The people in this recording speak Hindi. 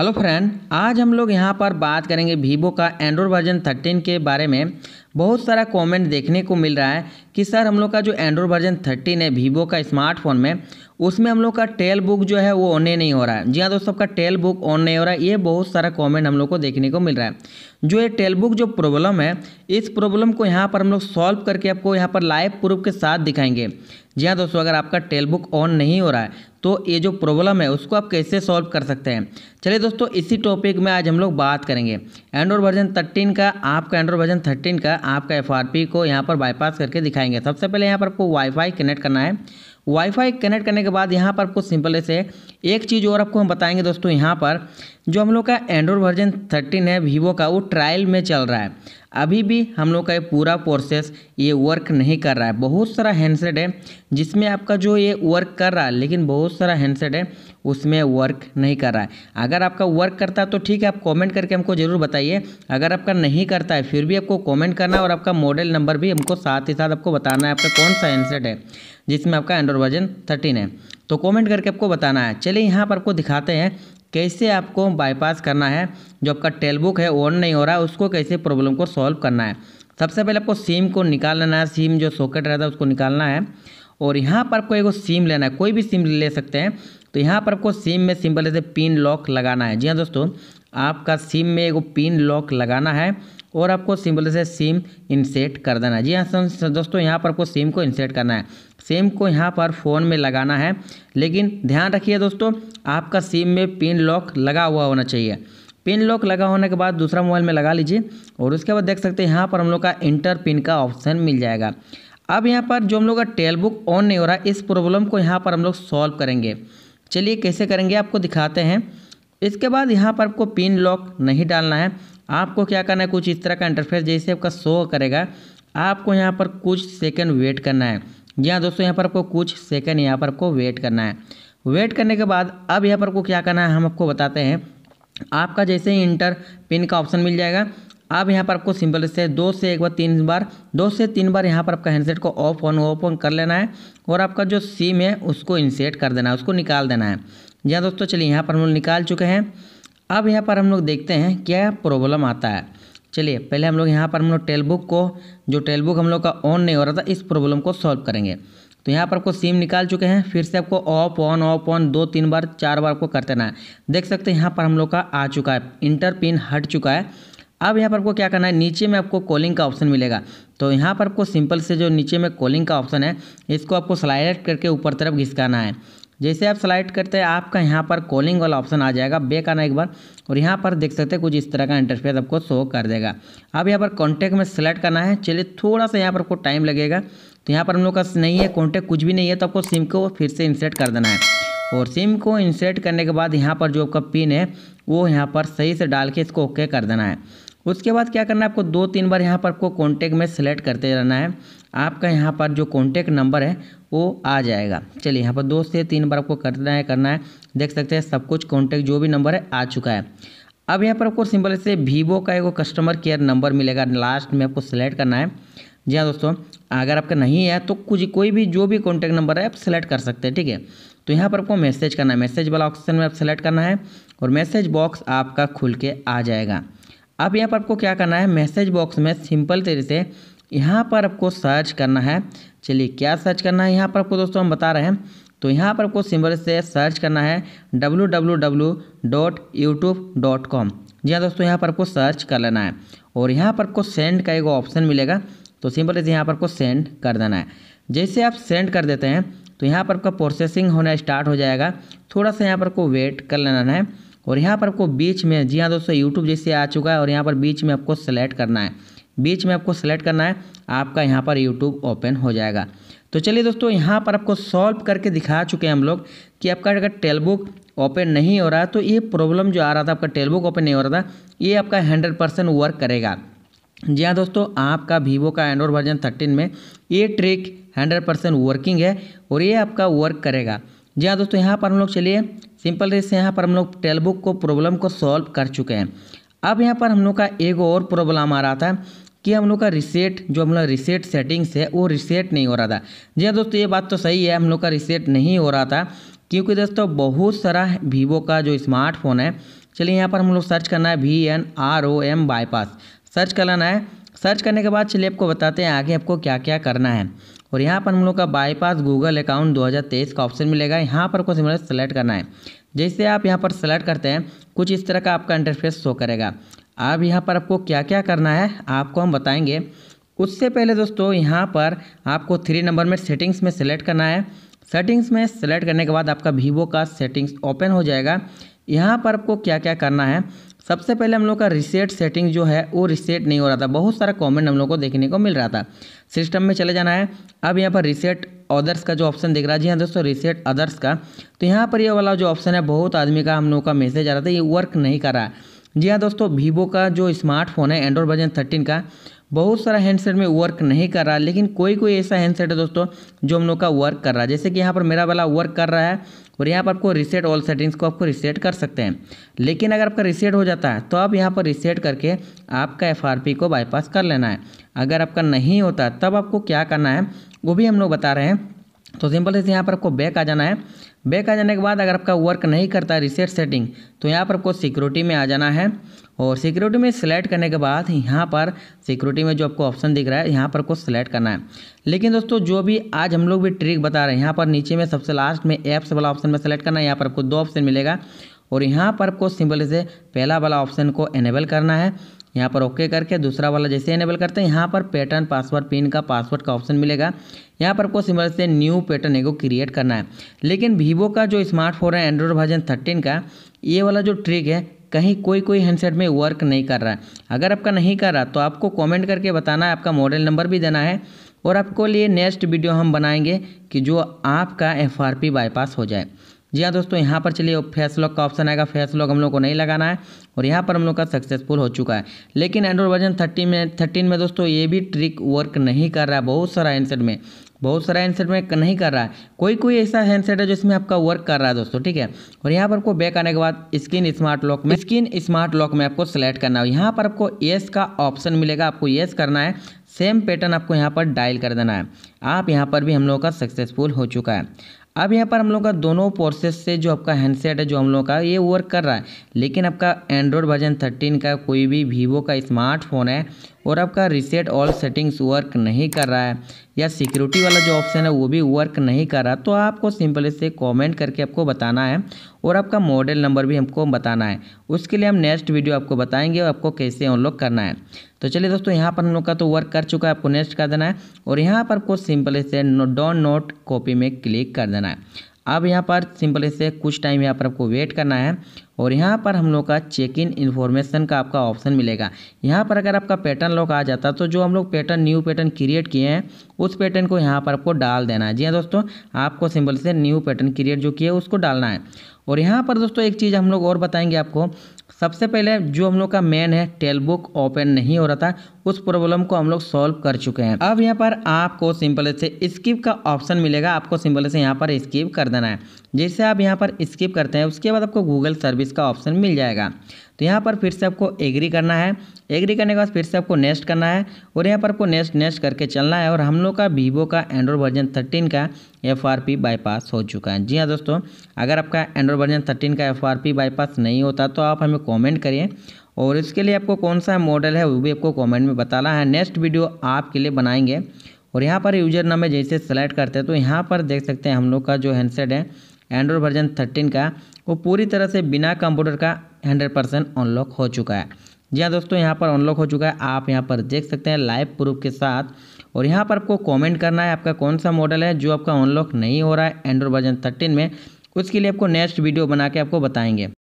हेलो फ्रेंड आज हम लोग यहाँ पर बात करेंगे वीवो का एंड्रॉयड वर्जन 13 के बारे में बहुत सारा कमेंट देखने को मिल रहा है कि सर हम लोग का जो एंड्रॉयड वर्जन थर्टीन है वीवो का स्मार्टफोन में उसमें हम लोग का टेल बुक जो है वो ऑन ही नहीं हो रहा है जी हाँ दोस्तों आपका टेल बुक ऑन नहीं हो रहा है ये बहुत सारा कमेंट हम लोग को देखने को मिल रहा है जो ये टेल बुक जो प्रॉब्लम है इस प्रॉब्लम को यहाँ पर हम लोग सॉल्व करके आपको यहाँ पर लाइव प्रूफ के साथ दिखाएंगे जी हाँ दोस्तों अगर आपका टेल बुक ऑन नहीं हो रहा है तो ये जो प्रॉब्लम है उसको आप कैसे सॉल्व कर सकते हैं चलिए दोस्तों इसी टॉपिक में आज हम लोग बात करेंगे एंड्रॉयड वर्जन थर्टीन का आपका एंड्रॉयड वर्जन थर्टीन का आपका एफ को यहाँ पर बाईपास करके दिखाएंगे सबसे पहले यहाँ पर आपको वाईफाई कनेक्ट करना है वाईफाई कनेक्ट करने के बाद यहाँ पर आपको सिंपल से एक चीज़ और आपको हम बताएंगे दोस्तों यहाँ पर जो हम लोग का एंड्रॉयड वर्जन 13 है वीवो का वो ट्रायल में चल रहा है अभी भी हम लोग का ये पूरा प्रोसेस ये वर्क नहीं कर रहा है बहुत सारा हैंडसेट है जिसमें आपका जो ये वर्क कर रहा है लेकिन बहुत सारा हैंडसेट है उसमें वर्क नहीं कर रहा है अगर आपका वर्क करता है तो ठीक है आप कमेंट करके हमको ज़रूर बताइए अगर आपका नहीं करता है फिर भी आपको कमेंट करना है और आपका मॉडल नंबर भी हमको साथ ही साथ आपको बताना है आपका कौन सा हैंडसेट है जिसमें आपका एंड्रॉइड वर्जन थर्टीन है तो कॉमेंट करके आपको बताना है चलिए यहाँ पर आपको दिखाते हैं कैसे आपको बाईपास करना है जो आपका टेलबुक है ऑन नहीं हो रहा है उसको कैसे प्रॉब्लम को सॉल्व करना है सबसे पहले आपको सिम को निकाल लेना है सिम जो सॉकेट रहता है उसको निकालना है और यहाँ पर आपको एक सिम लेना है कोई भी सिम ले सकते हैं तो यहाँ पर आपको सिम में सिंपल जैसे पिन लॉक लगाना है जी हाँ दोस्तों आपका सिम में एगो पिन लॉक लगाना है और आपको सिंपल से सिम इंसेट कर देना है जी हाँ दोस्तों यहाँ पर आपको सिम को इंसेट करना है सिम को यहाँ पर फ़ोन में लगाना है लेकिन ध्यान रखिए दोस्तों आपका सिम में पिन लॉक लगा हुआ होना चाहिए पिन लॉक लगा होने के बाद दूसरा मोबाइल में लगा लीजिए और उसके बाद देख सकते हैं यहाँ पर हम लोग का इंटर पिन का ऑप्शन मिल जाएगा अब यहाँ पर जो हम लोग का टेल बुक ऑन नहीं हो रहा इस प्रॉब्लम को यहाँ पर हम लोग सॉल्व करेंगे चलिए कैसे करेंगे आपको दिखाते हैं इसके बाद यहाँ पर आपको पिन लॉक नहीं डालना है आपको क्या करना है कुछ इस तरह का इंटरफेस जैसे आपका शो करेगा आपको यहाँ पर कुछ सेकंड वेट करना है जी हाँ दोस्तों यहाँ पर आपको कुछ सेकंड यहाँ पर आपको वेट करना है वेट करने के बाद अब यहाँ पर आपको क्या करना है हम आपको बताते हैं आपका जैसे ही इंटर पिन का ऑप्शन मिल जाएगा अब यहाँ पर आपको सिंपल से दो से एक बार तीन बार दो से तीन बार यहाँ पर आपका हैंडसेट को ऑफ ऑन ऑफ ऑन कर लेना है और आपका जो सिम है उसको इंसेट कर देना है उसको निकाल देना है जहाँ दोस्तों चलिए यहाँ पर हम लोग निकाल चुके हैं अब यहाँ पर हम लोग देखते हैं क्या प्रॉब्लम आता है चलिए पहले हम लोग यहाँ पर हम लोग टेलबुक को जो टेलबुक हम लोग का ऑन नहीं हो रहा था इस प्रॉब्लम को सॉल्व करेंगे तो यहाँ पर आपको सिम निकाल चुके हैं फिर से आपको ऑफ ऑन ऑफ ऑन दो तीन बार चार बार आपको करते रहना है देख सकते हैं यहाँ पर हम लोग का आ चुका है इंटर पिन हट चुका है अब यहाँ पर आपको क्या करना है नीचे में आपको कॉलिंग का ऑप्शन मिलेगा तो यहाँ पर आपको सिंपल से जो नीचे में कॉलिंग का ऑप्शन है इसको आपको स्लाइड करके ऊपर तरफ घिसकाना है जैसे आप स्लाइड करते हैं आपका यहाँ पर कॉलिंग वाला ऑप्शन आ जाएगा बेक आना एक बार और यहाँ पर देख सकते हैं कुछ इस तरह का इंटरफेस आपको शो कर देगा अब यहाँ पर कॉन्टैक्ट में सेलेक्ट करना है चलिए थोड़ा सा यहाँ पर आपको टाइम लगेगा तो यहाँ पर हम लोग का नहीं है कॉन्टैक्ट कुछ भी नहीं है तो आपको सिम को फिर से इंसर्ट कर देना है और सिम को इंसर्ट करने के बाद यहाँ पर जो आपका पिन है वो यहाँ पर सही से डाल के इसको ओके कर देना है उसके बाद क्या करना है आपको दो तीन बार यहाँ पर आपको कॉन्टैक्ट में सेलेक्ट करते रहना है आपका यहाँ पर जो कॉन्टैक्ट नंबर है वो आ जाएगा चलिए यहाँ पर दो से तीन बार आपको करना है करना है देख सकते हैं सब कुछ कॉन्टैक्ट जो भी नंबर है आ चुका है अब यहाँ पर आपको सिंपल से वीवो का एक कस्टमर केयर नंबर मिलेगा लास्ट में आपको सेलेक्ट करना है जी हाँ दोस्तों अगर आपका नहीं है तो कुछ कोई भी जो भी कॉन्टैक्ट नंबर है आप सेलेक्ट कर सकते हैं ठीक है तो यहाँ पर आपको मैसेज करना है मैसेज वाला ऑप्शन में आप सेलेक्ट करना है और मैसेज बॉक्स आपका खुल के आ जाएगा अब यहाँ पर आपको क्या करना है मैसेज बॉक्स में सिंपल तरीके से यहाँ पर आपको सर्च करना है चलिए क्या सर्च करना है यहाँ पर आपको दोस्तों हम बता रहे हैं तो यहाँ पर आपको सिंपल से सर्च करना है W W W dot YouTube dot com जी हाँ दोस्तों यहाँ पर आपको सर्च कर लेना है और यहाँ पर आपको सेंड का एक ऑप्शन मिलेगा तो सिंपल से यहाँ पर आपको सेंड कर देना है जैसे आप सेंड कर देते हैं तो यहाँ पर आपका प्रोसेसिंग होना स्टार्ट हो जाएगा थोड़ा सा यहाँ पर को वेट कर लेना है और यहाँ पर आपको बीच में जी हाँ दोस्तों यूट्यूब जैसे आ चुका है और यहाँ पर बीच में आपको सेलेक्ट करना है बीच में आपको सेलेक्ट करना है आपका यहाँ पर यूट्यूब ओपन हो जाएगा तो चलिए दोस्तों यहाँ पर आपको सॉल्व करके दिखा चुके हैं हम लोग कि आपका अगर टेलबुक ओपन नहीं हो रहा तो ये प्रॉब्लम जो आ रहा था आपका टेलबुक ओपन नहीं हो रहा था ये आपका हंड्रेड परसेंट वर्क करेगा जी हाँ दोस्तों आपका वीवो का एंड्रॉयड वर्जन थर्टीन में ये ट्रिक हंड्रेड परसेंट वर्किंग है और ये आपका वर्क करेगा जी हाँ दोस्तों यहाँ पर हम लोग चलिए सिंपल रेस से यहाँ पर हम लोग टेलबुक को प्रॉब्लम को सॉल्व कर चुके हैं अब यहाँ पर हम लोग का एक और प्रॉब्लम आ रहा था कि हम लोग का रिसेट जो हम लोग रिसेट सेटिंग्स है वो रिसेट नहीं हो रहा था जी हाँ दोस्तों ये बात तो सही है हम लोग का रिसेट नहीं हो रहा था क्योंकि दोस्तों बहुत सारा वीवो का जो स्मार्टफोन है चलिए यहाँ पर हम लोग सर्च करना है V N R O M bypass search कर लेना है सर्च करने के बाद चलिए आपको बताते हैं आगे आपको क्या क्या करना है और यहाँ पर हम लोग का बाईपास गूगल अकाउंट 2023 का ऑप्शन मिलेगा यहाँ पर कुछ हमें सेलेक्ट करना है जैसे आप यहाँ पर सेलेक्ट करते हैं कुछ इस तरह का आपका इंटरफेस शो करेगा अब यहाँ पर आपको क्या क्या करना है आपको हम बताएंगे उससे पहले दोस्तों यहाँ पर आपको थ्री नंबर में सेटिंग्स में सेलेक्ट करना है सेटिंग्स में सेलेक्ट करने के बाद आपका वीवो का सेटिंग्स ओपन हो जाएगा यहाँ पर आपको क्या क्या करना है सबसे पहले हम लोग का रिसेट सेटिंग जो है वो रिसेट नहीं हो रहा था बहुत सारा कमेंट हम लोग को देखने को मिल रहा था सिस्टम में चले जाना है अब यहाँ पर रिसेट अदर्स का जो ऑप्शन दिख रहा है जी हाँ दोस्तों रिसेट अदर्स का तो यहाँ पर ये यह वाला जो ऑप्शन है बहुत आदमी का हम लोग का मैसेज आ रहा था ये वर्क नहीं कर रहा है जी हाँ दोस्तों वीवो का जो स्मार्टफोन है एंड्रॉयड वर्जन थर्टीन का बहुत सारा हैंडसेट में वर्क नहीं कर रहा है लेकिन कोई कोई ऐसा हैंडसेट है दोस्तों जो हम लोग का वर्क कर रहा है जैसे कि यहाँ पर मेरा वाला वर्क कर रहा है और यहाँ पर आपको रिसेट ऑल सेटिंग्स को आपको रिसेट कर सकते हैं लेकिन अगर आपका रिसेट हो जाता है तो आप यहाँ पर रिसेट करके आपका एफ को बाईपास कर लेना है अगर आपका नहीं होता तब आपको क्या करना है वो भी हम लोग बता रहे हैं तो सिंपल से यहाँ पर आपको बैक आ जाना है बैक आ जाने के बाद अगर आपका वर्क नहीं करता रिसेट सेटिंग तो यहाँ पर आपको सिक्योरिटी में आ जाना है और सिक्योरिटी में सिलेक्ट करने के बाद यहाँ पर सिक्योरिटी में जो आपको ऑप्शन दिख रहा है यहाँ पर आपको सिलेक्ट करना है लेकिन दोस्तों जो भी आज हम लोग भी ट्रिक बता रहे हैं यहाँ पर नीचे में सबसे लास्ट में ऐप्स वाला ऑप्शन में सेलेक्ट करना है यहाँ पर आपको दो ऑप्शन मिलेगा और यहाँ पर आपको सिंपल से पहला वाला ऑप्शन को एनेबल करना है यहाँ पर ओके करके दूसरा वाला जैसे इनेबल करते हैं यहाँ पर पैटर्न पासवर्ड पिन का पासवर्ड का ऑप्शन मिलेगा यहाँ पर आपको सिमर से न्यू पैटर्न एगो क्रिएट करना है लेकिन वीवो का जो स्मार्टफोन है एंड्रॉयड वर्जन थर्टीन का ये वाला जो ट्रिक है कहीं कोई कोई हैंडसेट में वर्क नहीं कर रहा है अगर आपका नहीं कर रहा तो आपको कमेंट करके बताना है आपका मॉडल नंबर भी देना है और आपको लिए नेक्स्ट वीडियो हम बनाएंगे कि जो आपका एफ बाईपास हो जाए जी हाँ दोस्तों यहाँ पर चलिए फेस लॉक का ऑप्शन आएगा फेस लॉक हम लोग को नहीं लगाना है और यहाँ पर हम लोग का सक्सेसफुल हो चुका है लेकिन एंड्रॉइड वर्जन थर्टी में थर्टीन में दोस्तों ये भी ट्रिक वर्क नहीं कर रहा है बहुत सारा हैंडसेट में बहुत सारा हैंडसेट में नहीं कर रहा है कोई कोई ऐसा हैंडसेट है जिसमें आपका वर्क कर रहा है दोस्तों ठीक है और यहाँ पर आपको बैक आने के बाद स्क्रीन स्मार्ट लॉक में स्क्रीन स्मार्ट लॉक में आपको सेलेक्ट करना है यहाँ पर आपको येस का ऑप्शन मिलेगा आपको येस करना है सेम पैटर्न आपको यहाँ पर डायल कर देना है आप यहाँ पर भी हम लोगों का सक्सेसफुल हो चुका है अब यहाँ पर हम लोग का दोनों प्रोसेस से जो आपका हैंडसेट है जो हम लोग का ये वर्क कर रहा है लेकिन आपका एंड्रॉयड वर्जन थर्टीन का कोई भी वीवो का स्मार्टफोन है और आपका रिसेट ऑल सेटिंग्स वर्क नहीं कर रहा है या सिक्योरिटी वाला जो ऑप्शन है वो भी वर्क नहीं कर रहा तो आपको सिंपल से कमेंट करके आपको बताना है और आपका मॉडल नंबर भी हमको बताना है उसके लिए हम नेक्स्ट वीडियो आपको बताएंगे और आपको कैसे अनलॉक करना है तो चलिए दोस्तों यहाँ पर हम लोग का तो वर्क कर चुका है आपको नेक्स्ट कर देना है और यहाँ पर आपको सिंपल से डॉन नोट कॉपी में क्लिक कर देना है अब यहाँ पर सिंपल इसे कुछ टाइम यहाँ पर आपको वेट करना है और यहाँ पर हम लोग का चेक इन इन्फॉर्मेशन का आपका ऑप्शन मिलेगा यहाँ पर अगर आपका पैटर्न लॉक आ जाता तो जो हम लोग पैटर्न न्यू पैटर्न क्रिएट किए हैं उस पैटर्न को यहाँ पर आपको डाल देना है जी हाँ दोस्तों आपको सिंपल से न्यू पैटर्न क्रिएट जो किया उसको डालना है और यहाँ पर दोस्तों एक चीज़ हम लोग और बताएंगे आपको सबसे पहले जो हम लोग का मेन है टेलबुक ओपन नहीं हो रहा था उस प्रॉब्लम को हम लोग सॉल्व कर चुके हैं अब यहाँ पर आपको सिंपल से स्किप का ऑप्शन मिलेगा आपको सिंपल से यहाँ पर स्किप कर देना है जैसे आप यहाँ पर स्किप करते हैं उसके बाद आपको गूगल सर्विस का ऑप्शन मिल जाएगा तो यहाँ पर फिर से आपको एग्री करना है एग्री करने के बाद फिर से आपको नेक्स्ट करना है और यहाँ पर आपको नेक्स्ट नेक्स्ट करके चलना है और हम लोग का वीवो का एंड्रॉयड वर्जन थर्टीन का एफ आर पी बाईपास हो चुका है जी हाँ दोस्तों अगर आपका एंड्रॉयड वर्जन थर्टीन का एफ आर पी बाईपास नहीं होता तो आप हमें कॉमेंट करिए और इसके लिए आपको कौन सा मॉडल है वो भी आपको कॉमेंट में बताना है नेक्स्ट वीडियो आपके लिए बनाएंगे और यहाँ पर यूजर नाम जैसे सेलेक्ट करते हैं तो यहाँ पर देख सकते हैं हम लोग का जो हैंडसेट है एंड्रॉयड वर्जन थर्टीन का वो पूरी तरह से बिना कंप्यूटर का हंड्रेड परसेंट अनलॉक हो चुका है जी हाँ दोस्तों यहाँ पर अनलॉक हो चुका है आप यहाँ पर देख सकते हैं लाइव प्रूफ के साथ और यहाँ पर आपको कमेंट करना है आपका कौन सा मॉडल है जो आपका अनलॉक नहीं हो रहा है एंड्रॉयड वर्जन थर्टीन में उसके लिए आपको नेक्स्ट वीडियो बना के आपको बताएंगे